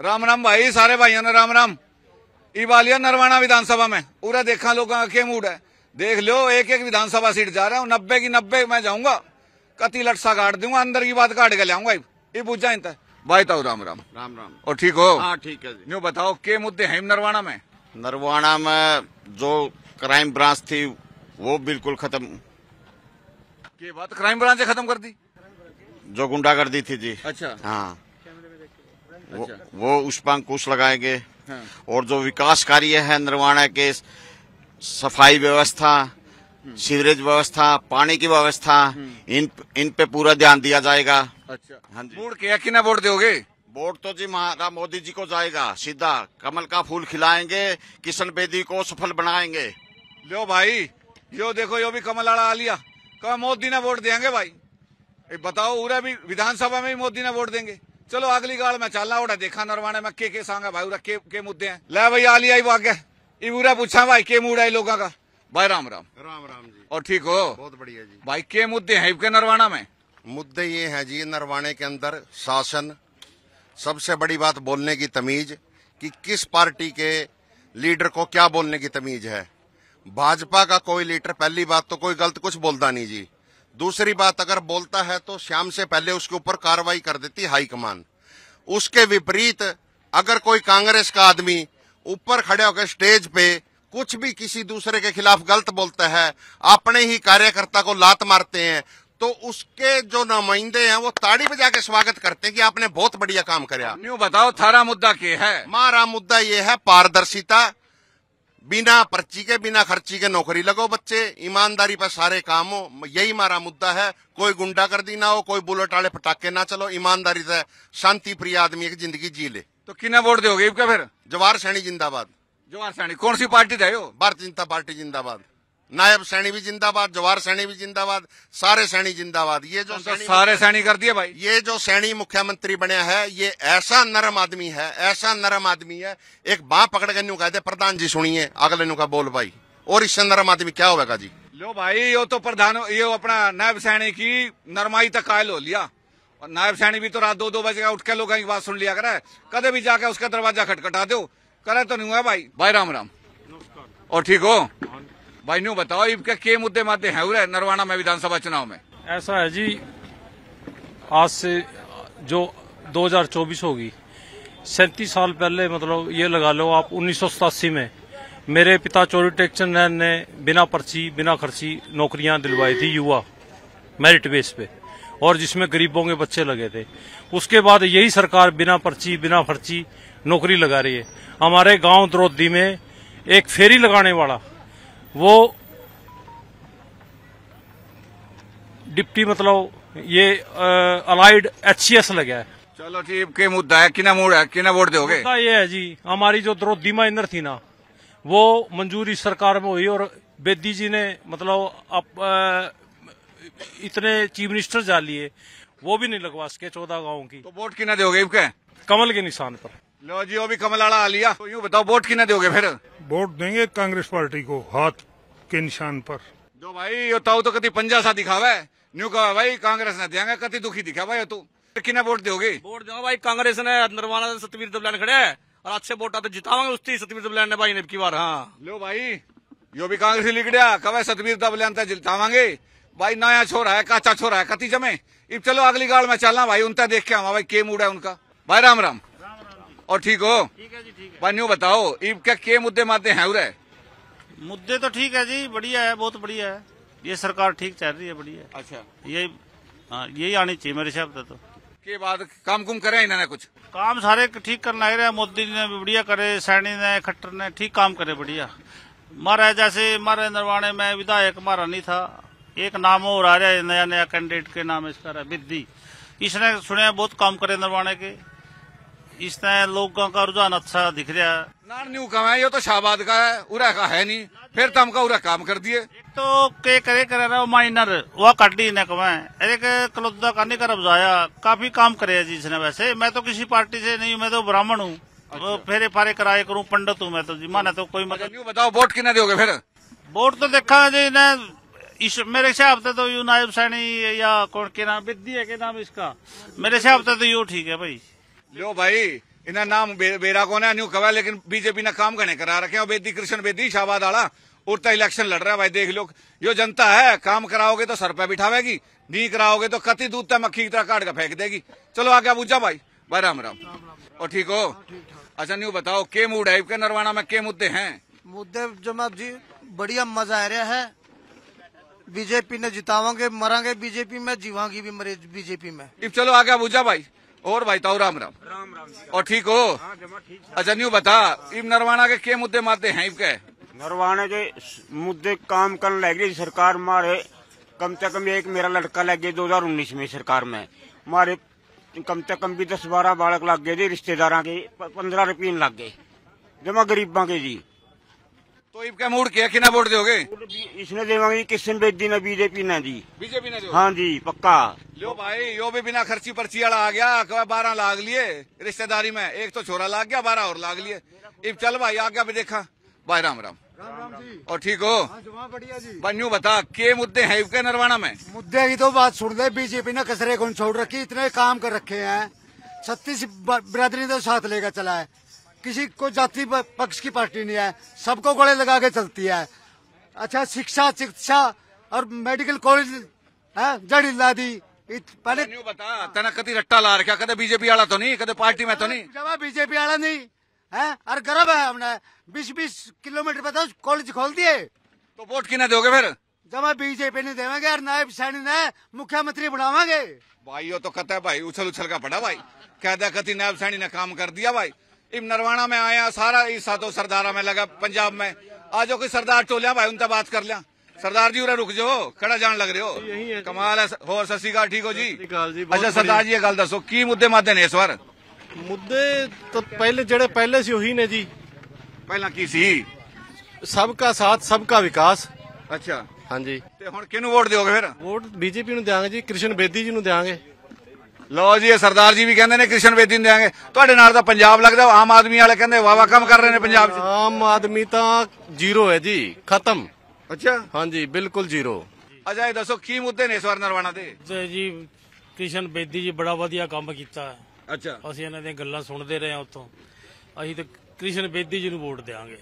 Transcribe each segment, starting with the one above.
राम राम भाई सारे भाइयों ने राम राम इवालिया नरवाना विधानसभा में पूरा देखा लोगों का क्या मूड है देख लो एक एक विधानसभा सीट जा रहा हूँ नब्बे की नब्बे मैं जाऊंगा कति लटसा काट दूंगा अंदर की बात काट के लाऊंगा ये पूछा इनता भाई ताऊ राम राम राम राम और ठीक हो हाँ, ठीक है जी। बताओ के मुद्दे है नरवाना में नरवाना में जो क्राइम ब्रांच थी वो बिल्कुल खत्म के बात क्राइम ब्रांच खत्म कर दी जो गुंडागर्दी थी जी अच्छा हाँ अच्छा। वो, वो उस पर अंकुश लगाएंगे हाँ। और जो विकास कार्य है निर्वाणा के सफाई व्यवस्था हम्म। सीवरेज व्यवस्था पानी की व्यवस्था हम्म। इन इन पे पूरा ध्यान दिया जाएगा अच्छा हाँ वोट क्या कि दोगे वोट तो जी महाराज मोदी जी को जाएगा सीधा कमल का फूल खिलाएंगे किशन बेदी को सफल बनाएंगे लो भाई यो देखो यो भी कमल आड़ा आ लिया कहा मोदी ने वोट देंगे भाई बताओ उरा भी विधानसभा में भी मोदी ने वोट देंगे चलो अगली गाल मैं चल रहा देखा नरवाने मैं के, के ਸਾਂਗਾ ਭਾਈ ਉਹਦਾ के, ਕੇ ਮੁੱਦੇ ਹੈ ਲੈ ਭਾਈ ਆਲੀ ਆਈ ਵਾਗੇ ये पूरा पूछा भाई के मूड है लोगों का भाई राम राम राम राम जी और ठीक हो बहुत बढ़िया जी भाई के मुद्दे है के नरवाना में मुद्दे ये है जी नरवाने के अंदर शासन सबसे बड़ी बात बोलने की तमीज कि किस पार्टी के लीडर को क्या बोलने की तमीज है भाजपा का कोई लीडर पहली बात तो कोई गलत कुछ बोलता नहीं जी दूसरी बात अगर बोलता है तो शाम से पहले उसके ऊपर कार्रवाई कर देती हाईकमान उसके विपरीत अगर कोई कांग्रेस का आदमी ऊपर खड़े होकर स्टेज पे कुछ भी किसी दूसरे के खिलाफ गलत बोलता है अपने ही कार्यकर्ता को लात मारते हैं तो उसके जो नुमाइंदे हैं वो ताड़ी बजा के स्वागत करते हैं कि आपने बहुत बढ़िया काम कराया बताओ थारा मुद्दा क्या है मारा मुद्दा ये है पारदर्शिता बिना पर्ची के बिना खर्ची के नौकरी लगो बच्चे ईमानदारी पर सारे काम हो यही हमारा मुद्दा है कोई गुंडागर्दी ना हो कोई बुलेट वाले पटाखे ना चलो ईमानदारी से शांति प्रिय आदमी की जिंदगी जी ले तो किना वोट दोगे फिर जवाहर सैनी जिंदाबाद जवाहर सैनी कौन सी पार्टी दे भारतीय जनता पार्टी जिंदाबाद नायब सैनी भी जिंदाबाद जवाहर सैनी भी जिंदाबाद सारे सैनी जिंदाबाद ये जो तो सारे सैनी कर दिए भाई ये जो सैनी मुख्यमंत्री बने है ये ऐसा नरम आदमी है ऐसा नरम आदमी है एक बाह पकड़ के नू कहते प्रधान जी सुनिए अगले नू का बोल भाई और इससे नरम आदमी क्या होगा जी लो भाई यो तो प्रधान ये अपना नायब सैनी की नरमाई तक कायल हो लिया और नायब सैनी भी तो रात दो दो बजे उठ के लोगों की बात सुन लिया करे कदे भी जाके उसका दरवाजा खटखटा दो करे तो नहीं हुआ भाई भाई राम राम और ठीक हो हाँ भाई नू बताओ इनके के मुद्दे माते हैं उरे नरवाना में विधानसभा चुनाव में ऐसा है जी आज से जो 2024 होगी सैंतीस साल पहले मतलब ये लगा लो आप उन्नीस में मेरे पिता चोरी टेक्चन ने बिना पर्ची बिना खर्ची नौकरियां दिलवाई थी युवा मेरिट बेस पे और जिसमें गरीबों के बच्चे लगे थे उसके बाद यही सरकार बिना पर्ची बिना खर्ची नौकरी लगा रही है हमारे गांव द्रोदी में एक फेरी लगाने वाला वो डिप्टी मतलब ये अलाइड एच सी एस लगे चलो ठीक के मुद्दा है किना मोड़ है किना वोट दोगे ये है जी हमारी जो द्रौपदी महेंद्र थी ना वो मंजूरी सरकार में हुई और बेदी जी ने मतलब अप, आ, इतने चीफ मिनिस्टर जा लिए वो भी नहीं लगवा सके चौदह गाँव की तो वोट किना दोगे इबके कमल के निशान पर लो जी वो भी कमल आला आ लिया तो यूँ बताओ वोट किना दोगे फिर वोट देंगे कांग्रेस पार्टी को हाथ के निशान पर जो भाई यो ताऊ तो कति पंजा सा दिखावा है न्यू कहा भाई कांग्रेस ने दिया कति दुखी दिखावा यो तू किन्हें वोट दोगे वोट दो भाई कांग्रेस ने नरवाना सतवीर दबलैन खड़े है और अच्छे वोट आते तो जितावा उसकी सतवीर दबलैन ने भाई ने की बार हाँ लो भाई यो भी कांग्रेस लिख गया कवे सतवीर दबलैन तो जितावांगे भाई नया छोरा है काचा छोरा है कति जमे इब चलो अगली गाड़ में चलना भाई उनका देख के आवा भाई के मूड है उनका भाई राम राम, राम, राम और ठीक हो ठीक है जी ठीक है भाई न्यू बताओ इब क्या के मुद्दे माते हैं उरे मुद्दे तो ठीक है जी बढ़िया है बहुत बढ़िया है ये सरकार ठीक चल रही है बढ़िया अच्छा यही हाँ, यही आनी चाहिए मेरे हिसाब से तो के बाद काम कुम करे इन्होंने कुछ काम सारे ठीक करना लग रहे मोदी जी ने बढ़िया करे सैनी ने खट्टर ने ठीक काम करे बढ़िया महाराज जैसे महाराज नरवाणे में विधायक महारा नहीं था एक नाम और आ रहा है नया नया कैंडिडेट के नाम इसका विद्धि इसने सुने बहुत काम करे नरवाणे के इस तरह लोगों का रुझान अच्छा दिख रहा है ना न्यू कम है ये तो शाहबाद का है उरा का है नहीं फिर तो हमका उरा काम कर दिए तो के करे कर रहा माइनर वह कट दी ने कमा अरे कलोदा का नहीं कर बुझाया काफी काम करे जी इसने वैसे मैं तो किसी पार्टी से नहीं मैं तो ब्राह्मण हूँ अच्छा। फेरे फारे कराए करूँ पंडित हूँ मैं तो जी माना तो कोई मतलब बताओ वोट किन्हें दोगे फिर वोट तो देखा जी ने इस मेरे हिसाब से तो यू नायब सैनी या कौन के नाम विद्या के नाम इसका मेरे हिसाब से तो यू ठीक है भाई लो भाई इना नाम बेरा कौन है न्यू कवा लेकिन बीजेपी ने काम घने करा रखे और बेदी कृष्ण बेदी शाबाद आला उड़ता इलेक्शन लड़ रहा है भाई देख लो यो जनता है काम कराओगे तो सर पे बिठावेगी नहीं कराओगे तो कति दूध तक मक्खी की तरह काट के फेंक देगी चलो आगे पूछा भाई भाई राम राम और ठीक हो हाँ, अच्छा न्यू बताओ के मूड है के नरवाना में के मुद्दे है मुद्दे जमा जी बढ़िया मजा आ रहा है बीजेपी ने जितावा मरांगे बीजेपी में जीवांगी भी बीजेपी में चलो आगे पूछा भाई और भाई ताऊ राम राम राम राम और ठीक हो हाँ, अच्छा बता इब नरवाना के के मुद्दे माते हैं इबके नरवाना के मुद्दे काम करने लगे सरकार मारे कम से कम एक मेरा लड़का लग गया दो उन्नीस में सरकार में मारे कम से कम भी दस बारह बालक लग गए थे रिश्तेदार के पंद्रह रुपये लग गए जमा गरीबा के जी तो इनका मूड क्या किना वोट दोगे इसने देवांगे किशन बेदी ना बीजेपी ने दी बीजेपी ने हाँ जी पक्का लो भाई यो भी बिना खर्ची पर्ची वाला आ गया बारह लाग लिए रिश्तेदारी में एक तो छोरा लाग गया बारह और लाग लिए इब चल भाई गया भी देखा भाई राम राम राम राम जी और ठीक हो हाँ, बढ़िया जी बनू बता के मुद्दे हैं इबके नरवाना में मुद्दे की तो बात सुन ले बीजेपी ने कसरे को छोड़ रखी इतने काम कर रखे हैं छत्तीस बरादरी तो साथ लेकर चला है किसी को जाति पक्ष की पार्टी नहीं है सबको गले लगा के चलती है अच्छा शिक्षा चिकित्सा और मेडिकल कॉलेज है हाँ, जड़ी ला दी पहले बता तेना कति रट्टा ला रखा कदे बीजेपी वाला तो नहीं कद पार्टी में तो नहीं जब बीजेपी वाला नहीं है हाँ, और गर्व है हमने बीस बीस किलोमीटर पे तो कॉलेज खोल दिए तो वोट किने दोगे फिर जमा बीजेपी ने देवेंगे और नायब सैनी ने मुख्यमंत्री बनावागे भाई यो तो कहते है भाई उछल उछल का पड़ा भाई कह दिया कति नायब सैनी ने काम कर दिया भाई ਮੈਂ ਆਇਆ ਸਾਰਾ आया सारा इस ਮੈਂ ਲਗਾ ਪੰਜਾਬ ਮੈਂ ਆ ਜੋ ਕੋਈ ਸਰਦਾਰ ਟੋਲਿਆ ਭਾਈ ਉਹਨਾਂ ਤਾਂ ਬਾਤ ਕਰ ਲਿਆ ਸਰਦਾਰ ਜੀ ਉਰੇ ਰੁਕ ਜਾਓ ਕਿਹੜਾ ਜਾਣ ਲੱਗ ਰਹੇ ਹੋ ਕਮਾਲ ਹੈ ਹੋਰ ਸਸੀ ਕਾ ਠੀਕ ਹੋ ਜੀ ਅੱਛਾ ਸਰਦਾਰ ਜੀ ਇਹ ਗੱਲ ਦੱਸੋ ਕੀ ਮੁੱਦੇ ਮਾਦੇ ਨੇ ਇਸ ਵਾਰ ਮੁੱਦੇ ਤਾਂ ਪਹਿਲੇ ਜਿਹੜੇ ਪਹਿਲੇ ਸੀ ਉਹੀ ਨੇ ਜੀ ਪਹਿਲਾਂ ਕੀ ਸੀ ਸਭ ਦਾ ਸਾਥ ਸਭ ਦਾ ਵਿਕਾਸ ਅੱਛਾ ਹਾਂਜੀ ਤੇ ਹੁਣ ਕਿਹਨੂੰ ਵੋਟ ਦਿਓਗੇ ਫਿਰ ਵੋਟ ਬੀਜੇਪੀ ਨੂੰ ਦਿਆਂਗੇ ਜੀ ਕ੍ਰਿਸ਼ਨ ਬੇਦੀ ਜੀ ਨੂੰ ਦਿਆਂਗੇ ਲੋ ਜੀ ਇਹ ਸਰਦਾਰ ਜੀ ਵੀ ਕਹਿੰਦੇ ਨੇ ਕ੍ਰਿਸ਼ਨ ਵੇਦੀ ਨੂੰ ਦੇਾਂਗੇ ਤੁਹਾਡੇ ਨਾਲ ਤਾਂ ਪੰਜਾਬ ਲੱਗਦਾ ਆਮ ਆਦਮੀ ਵਾਲੇ ਕਹਿੰਦੇ ਵਾਵਾ ਕੰਮ ਕਰ ਰਹੇ ਨੇ ਪੰਜਾਬ 'ਚ ਆਮ ਆਦਮੀ ਤਾਂ ਜ਼ੀਰੋ ਹੈ ਜੀ ਖਤਮ ਅੱਛਾ ਹਾਂਜੀ ਬਿਲਕੁਲ ਜ਼ੀਰੋ ਅਜਾਏ ਇਹ ਦੱਸੋ ਕੀ ਮੁੱਦੇ ਨੇ ਇਸ ਵਾਰ ਨਰਵਾਣਾ ਦੇ ਜੀ ਕ੍ਰਿਸ਼ਨ ਬੇਦੀ ਜੀ ਬੜਾ ਵਧੀਆ ਕੰਮ ਕੀਤਾ ਅੱਛਾ ਅਸੀਂ ਇਹਨਾਂ ਦੀਆਂ ਗੱਲਾਂ ਸੁਣਦੇ ਰਹੇ ਹਾਂ ਉੱਥੋਂ ਅਸੀਂ ਤਾਂ ਕ੍ਰਿਸ਼ਨ ਬੇਦੀ ਜੀ ਨੂੰ ਵੋਟ ਦੇਵਾਂਗੇ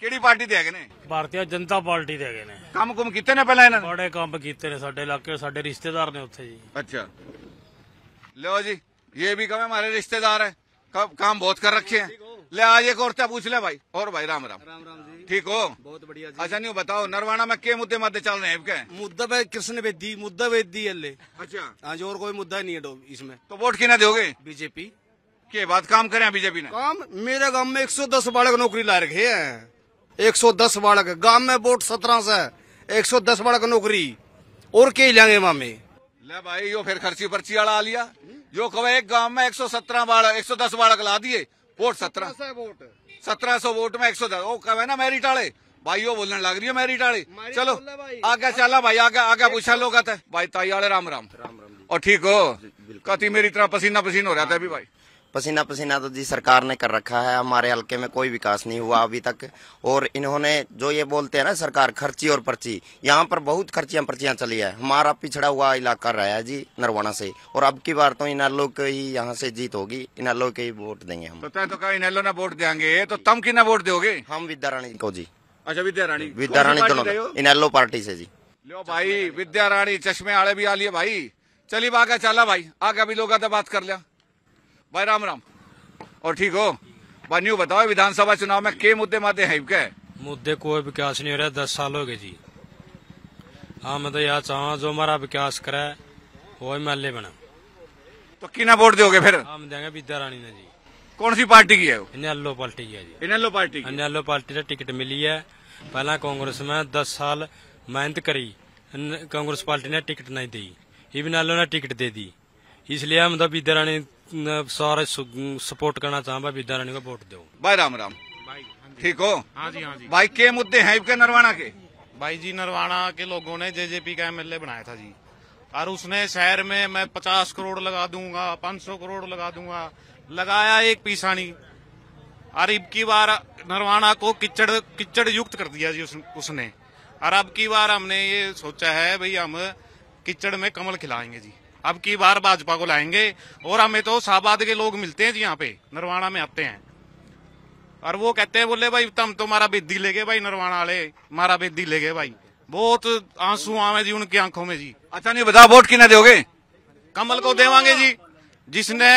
ਕਿਹੜੀ ਪਾਰਟੀ ਦੇ ਹੈਗੇ ਨੇ ਭਾਰਤੀ ਜਨਤਾ ਪਾਰਟੀ ਦੇ ਹੈਗੇ ਨੇ ਕੰਮ ਕੁਮ ਕੀਤੇ ਨੇ ਪਹਿਲਾਂ ਇਹਨਾਂ ਨੇ ਬੜੇ ਕੰਮ ਕੀਤੇ ਨੇ ਸਾਡੇ ਇਲਾਕੇ ਸਾਡੇ ਰਿਸ਼ਤੇਦਾਰ ਨੇ ਉੱਥੇ ਜੀ ਅੱਛਾ लो जी ये भी कम हमारे रिश्तेदार है कब काम बहुत कर रखे हैं ले आज एक और पूछ ले भाई और भाई राम राम राम राम जी ठीक हो बहुत बढ़िया जी अच्छा नहीं बताओ नरवाना में के मुद्दे मध्य चल रहे हैं मुद्दा पे कृष्ण बेदी मुद्दा दी अल्ले अच्छा आज और कोई मुद्दा नहीं है इसमें तो वोट किना दोगे बीजेपी के बात काम करे बीजेपी ने काम मेरे गाँव में एक सौ दस बालक नौकरी ला रखे है एक सौ दस बालक गाँव में वोट सत्रह से एक सौ दस बालक नौकरी और के लेंगे मामे ले भाई यो फिर खर्ची पर्ची अड़ा लिया यो कहे एक गांव में 117 बालक 110 बालक ला दिए वोट सत्रह वोट सत्रह सौ वोट में एक सौ दस वो कहे ना मेरिट आड़े भाई वो बोलने लग रही है मेरिट आड़े चलो आगे चला भाई आगे आगे पूछा लोग भाई ताई आड़े राम राम राम राम और ठीक हो कहती मेरी तरह पसीना पसीन हो रहा था अभी भाई पसीना पसीना तो जी सरकार ने कर रखा है हमारे हल्के में कोई विकास नहीं हुआ अभी तक और इन्होंने जो ये बोलते हैं ना सरकार खर्ची और पर्ची यहाँ पर बहुत खर्चियां पर्चियां चली है हमारा पिछड़ा हुआ इलाका रहा है जी नरवाना से और अब की बार तो इन एलो के ही यहाँ से जीत होगी एलो के ही वोट देंगे हम तो, तो एलो ना वोट देंगे तो तुम कितना वोट दोगे हम विद्या रानी को जी अच्छा विद्या रानी विद्या रानी दोनों एलो पार्टी से जी लो भाई विद्या रानी चश्मे आड़े भी आ लिए भाई चलिए आगे चला भाई आगे अभी लोग बात कर लिया भाई राम राम और ठीक हो बानियो बताओ विधानसभा चुनाव में के मुद्दे माते हैं क्या मुद्दे कोई विकास नहीं हो रहा दस साल हो गए जी हाँ मैं तो यहाँ चाह जो हमारा विकास करे वो एमएलए बना तो किना वोट दोगे फिर हम हाँ, देंगे विद्या रानी ने जी कौन सी पार्टी की है वो पार्टी की है जी इनेलो पार्टी इनेलो पार्टी से टिकट मिली है पहला कांग्रेस में दस साल मेहनत करी कांग्रेस पार्टी ने टिकट नहीं दी इबिनालो ने टिकट दे दी इसलिए हम तो विद्या रानी सारे सपोर्ट करना चाहूंगा विद्यारानी को वोट दो भाई राम राम हाँ ठीक हो हाँ जी हाँ जी भाई के मुद्दे है नरवाना के भाई जी नरवाना के लोगों ने जेजेपी का एमएलए बनाया था जी और उसने शहर में मैं पचास करोड़ लगा दूंगा पांच सौ करोड़ लगा दूंगा लगाया एक पीसानी और अब की बार नरवाना को किचड़ किचड़ युक्त कर दिया जी उस, उसने और अब की बार हमने ये सोचा है भाई हम किचड़ में कमल खिलाएंगे जी अब की बार भाजपा को लाएंगे और हमें तो शाहबाद के लोग मिलते हैं जी यहाँ पे नरवाणा में आते हैं और वो कहते हैं बोले भाई तम तो मारा बेदी ले गए भाई नरवाणा वाले मारा बेदी ले गए भाई बहुत आंसू आवे जी उनकी आंखों में जी अच्छा नहीं बताओ वोट किन्हें दोगे कमल को देवांगे जी जिसने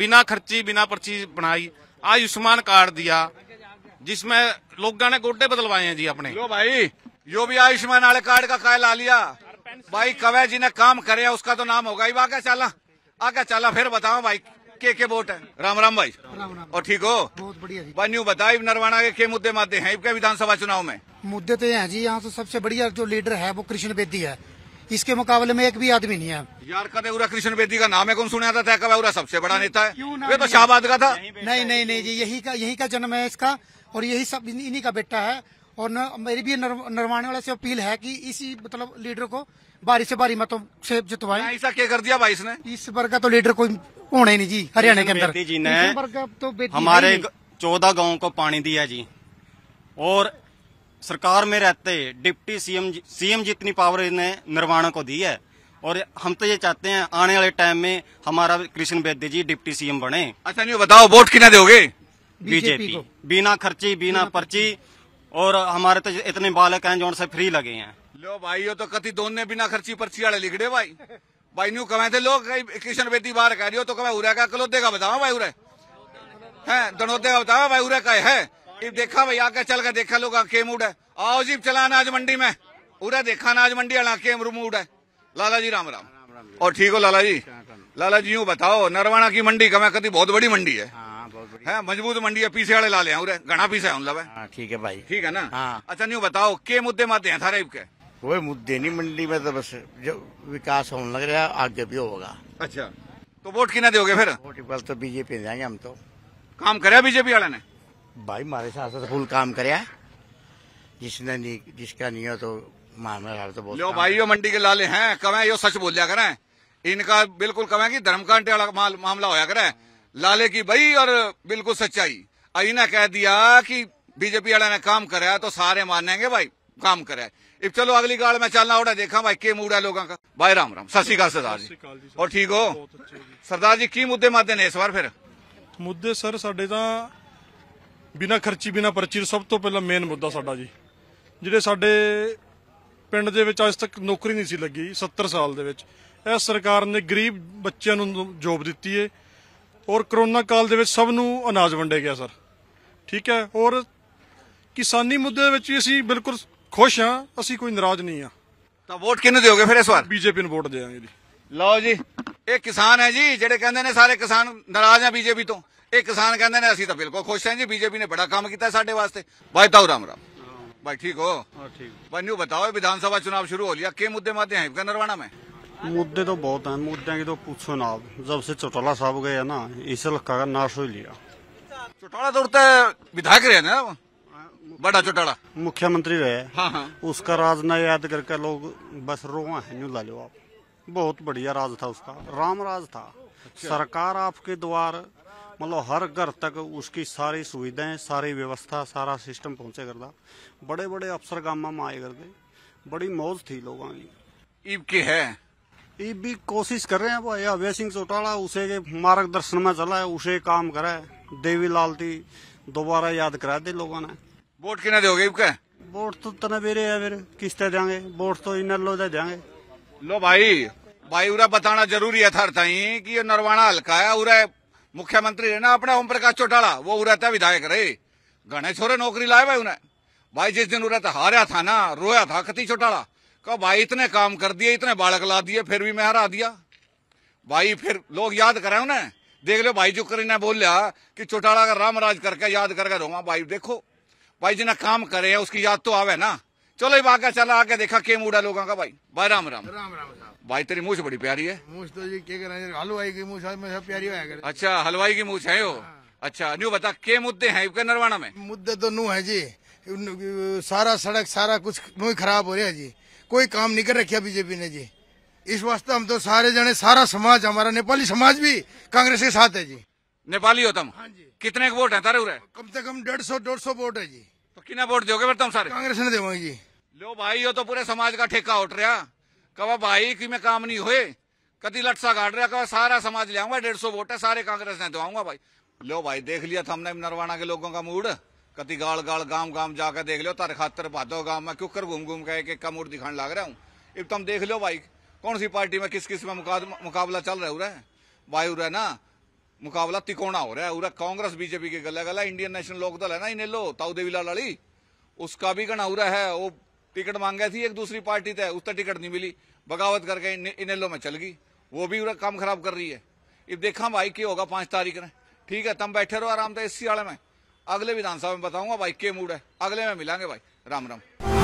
बिना खर्ची बिना पर्ची बनाई आयुष्मान कार्ड दिया जिसमें लोगों ने गोडे बदलवाए हैं जी अपने लो भाई यो भी आयुष्मान कार्ड का काय ला लिया भाई कवे जी ने काम करे उसका तो नाम होगा ही आगे चला आगे चला फिर बताओ भाई के के वोट है राम राम भाई राम राम और ठीक हो बहुत बढ़िया भाई न्यू बताए नरवाना के, के मुद्दे माते हैं इनके विधानसभा चुनाव में मुद्दे तो हैं जी यहाँ तो सबसे बढ़िया जो लीडर है वो कृष्ण बेदी है इसके मुकाबले में एक भी आदमी नहीं है यार कदे उरा कृष्ण बेदी का नाम है कौन सुना था कब उरा सबसे बड़ा नेता है वे तो शाहबाद का था नहीं नहीं नहीं जी यही का यही का जन्म है इसका और यही सब इन्हीं का बेटा है और न, मेरी भी नरवाने वाले से अपील है कि इसी मतलब लीडर को बारी से बारी मतों से जितवाए ऐसा क्या कर दिया भाई इसने इस वर्ग का तो लीडर कोई होने नहीं जी हरियाणा के अंदर जी ने तो हमारे चौदह गाँव को पानी दिया जी और सरकार में रहते डिप्टी सीएम सीएम जितनी पावर इन्हें निर्माण को दी है और हम तो ये चाहते हैं आने वाले टाइम में हमारा कृष्ण बेदी जी डिप्टी सीएम बने अच्छा नहीं बताओ वोट कितना दोगे बीजेपी बिना खर्ची बिना पर्ची और हमारे तो इतने बालक हैं जो उनसे फ्री लगे हैं लो भाई यो तो कति दो बिना खर्ची पर्ची वाले लिख दे भाई भाई न्यू कमाए थे लोग किशन बेटी बाहर कह रही हो तो कमे उरा का कलो देगा बतावा भाई उरे है दनोदे का बतावा भाई उरे का है इब देखा भाई आके चल कर देखा लोग के मूड है आओ जी चला अनाज मंडी में उरा देखा अनाज मंडी वाला के मूड है लाला जी राम राम और ठीक हो लाला जी लाला जी यू बताओ नरवाना की मंडी कमे कति बहुत बड़ी मंडी है है मजबूत मंडी है पीछे वाले लाले हैं घना पीछे है उन मतलब हाँ, ठीक है भाई ठीक है ना हाँ अच्छा नहीं बताओ के मुद्दे माते हैं थारे के कोई मुद्दे नहीं मंडी में तो बस जो विकास होने लग रहा है आगे भी होगा अच्छा तो वोट किना दोगे फिर वोट तो बीजेपी जाएंगे हम तो काम करे बीजेपी वाले ने भाई हमारे साथ तो फुल काम कर जिसने नहीं जिसका नहीं हो तो मामला तो बोलो भाई यो मंडी के लाले हैं कमे यो सच बोल करे इनका बिल्कुल कमे की धर्म वाला मामला होया करे लाले की बई और बिल्कुल सच्चाई और इन्हें कह दिया कि बीजेपी वाला ने काम कराया तो सारे मानेंगे भाई काम कराया इब चलो अगली गाल में चलना उड़ा देखा भाई के मूड है लोगों का भाई राम राम सत श्रीकाल सरदार ਜੀ। ਜੀ ਔਰ ਠੀਕ ਹੋ ਸਰਦਾਰ ਜੀ ਕੀ ਮੁੱਦੇ ਮਾਦੇ ਨੇ ਇਸ ਵਾਰ ਫਿਰ ਮੁੱਦੇ ਸਰ ਸਾਡੇ ਤਾਂ ਬਿਨਾ ਖਰਚੀ ਬਿਨਾ ਪਰਚੀ ਸਭ ਤੋਂ ਪਹਿਲਾਂ ਮੇਨ ਮੁੱਦਾ ਸਾਡਾ ਜੀ ਜਿਹੜੇ ਸਾਡੇ ਪਿੰਡ ਦੇ ਵਿੱਚ ਅੱਜ ਤੱਕ ਨੌਕਰੀ ਨਹੀਂ ਸੀ ਲੱਗੀ 70 ਸਾਲ ਦੇ ਵਿੱਚ ਇਹ ਸਰਕਾਰ ਨੇ ਗਰੀਬ ਬੱਚਿਆਂ ਨੂੰ ਜੋਬ ਦਿੱਤੀ ਏ ਔਰ ਕਰੋਨਾ ਕਾਲ ਦੇ ਵਿੱਚ ਸਭ ਨੂੰ ਅਨਾਜ ਵੰਡੇ ਗਿਆ ਸਰ ਠੀਕ ਹੈ ਔਰ ਕਿਸਾਨੀ ਮੁੱਦੇ ਵਿੱਚ ਵੀ ਅਸੀਂ ਬਿਲਕੁਲ ਖੁਸ਼ ਹਾਂ ਅਸੀਂ ਕੋਈ ਨਾਰਾਜ਼ ਨਹੀਂ ਆ ਤਾਂ ਵੋਟ ਕਿਹਨੂੰ ਦਿਓਗੇ ਫਿਰ ਇਸ ਵਾਰ ਬੀਜੇਪੀ ਨੂੰ ਵੋਟ ਦੇਵਾਂਗੇ ਜੀ ਲਓ ਜੀ ਇਹ ਕਿਸਾਨ ਹੈ ਜੀ ਜਿਹੜੇ ਕਹਿੰਦੇ ਨੇ ਸਾਰੇ ਕਿਸਾਨ ਨਾਰਾਜ਼ ਆ ਬੀਜੇਪੀ ਤੋਂ ਇਹ ਕਿਸਾਨ ਕਹਿੰਦੇ ਨੇ ਅਸੀਂ ਤਾਂ ਬਿਲਕੁਲ ਖੁਸ਼ ਹਾਂ ਜੀ ਬੀਜੇਪੀ ਨੇ ਬੜਾ ਕੰਮ ਕੀਤਾ ਸਾਡੇ ਵਾਸਤੇ ਬਾਈ ਤਾਉ ਰਾਮ ਰਾਮ ਠੀਕ ਹੋ ਹਾਂ ਠੀਕ ठीक भाई ਬਤਾਓ ਵਿਧਾਨ ਸਭਾ ਚੋਣ ਸ਼ੁਰੂ ਹੋ ਲਿਆ के ਮੁੱਦੇ ਮਾਤੇ ਹੈ ਕਨਰਵਾਣਾ ਮੈਂ मुद्दे तो बहुत हैं मुद्दे की तो पूछो ना आप जब से चौटाला साहब गए ना इस इलाका का नाश हो लिया चौटाला तो उड़ता है विधायक रहे ना बड़ा चौटाला मुख्यमंत्री रहे हाँ हाँ। उसका राज ना याद करके लोग बस रो है न्यू ला लो आप बहुत बढ़िया राज था उसका राम राज था अच्छा। सरकार आपके द्वार मतलब हर घर तक उसकी सारी सुविधाएं सारी व्यवस्था सारा सिस्टम पहुंचे करता बड़े बड़े अफसर गामा में आए करते बड़ी मौज थी लोगों की है ये भी कोशिश कर रहे हैं भाई अभय सिंह चौटाला उसे के मार्गदर्शन में चला है उसे काम करे देवी थी दोबारा याद करा दे लोगों ने वोट कितना दोगे वोट तो तना मेरे है फिर किस्ते देंगे वोट तो इन लो दे देंगे लो भाई भाई उरा बताना जरूरी है था कि ये नरवाना हल्का है उरा मुख्यमंत्री है ना अपने ओम प्रकाश चौटाला वो उरा था तो विधायक रहे गणेश छोरे नौकरी लाए भाई उन्हें भाई जिस दिन उरा था तो हारा था ना रोया था कति चौटाला कहा भाई इतने काम कर दिए इतने बालक ला दिए फिर भी मैं हरा दिया भाई फिर लोग याद करे उन्हें देख लो भाई जो कर ने बोलिया कि चौटाला का राम राज करके याद करके रोमा भाई देखो भाई जिन्हें काम करे है उसकी याद तो आवे ना चलो आगे चला आके देखा के है लोगों का भाई भाई राम राम राम राम भाई तेरी मूछ बड़ी प्यारी है मूछ तो जी क्या हलवाई की मूछ प्यारी अच्छा हलवाई की मूछ है यो हाँ। अच्छा न्यू बता के मुद्दे है नरवाणा नरवाना में मुद्दे तो नू है जी सारा सड़क सारा कुछ नू खराब हो रहा है जी कोई काम नहीं कर रखा बीजेपी ने जी इस वास्ते हम तो सारे जने सारा समाज हमारा नेपाली समाज भी कांग्रेस के साथ है जी नेपाली हो तुम हाँ जी कितने वोट है तारे उरे कम से कम डेढ़ सौ डेढ़ सौ वोट है जी तो कितने वोट दोगे फिर तुम सारे कांग्रेस ने देवे जी लो भाई हो तो पूरे समाज का ठेका उठ रहा कवा भाई की मैं काम नहीं हुए कदी लटसा काट रहा कवा सारा समाज ले आऊंगा डेढ़ सौ वोट है सारे कांग्रेस ने दवाऊंगा भाई लो भाई देख लिया था हमने नरवाना के लोगों का मूड कति गाल गाल गांव गांव जाकर देख लो तारे खातर भादो गांव में क्यों कर घूम घूम के एक कम उठ दिखाने लग रहा हूँ इब तुम देख लो भाई कौन सी पार्टी में किस किस में मुकाबला चल रहा हो है भाई उरा ना मुकाबला तिकोना हो रहा है उरा कांग्रेस बीजेपी के गला गला इंडियन नेशनल लोकदल है ना इन्हें लो ताऊ देवी लाल अली उसका भी गणा उरा है वो टिकट मांगे थी एक दूसरी पार्टी थे उसका टिकट नहीं मिली बगावत करके इनेलो में चल गई वो भी उरा काम खराब कर रही है इब देखा भाई क्या होगा पांच तारीख ने ठीक है तुम बैठे रहो आराम से इसी वाले में अगले विधानसभा में बताऊंगा भाई के मूड है अगले में मिलांगे भाई राम राम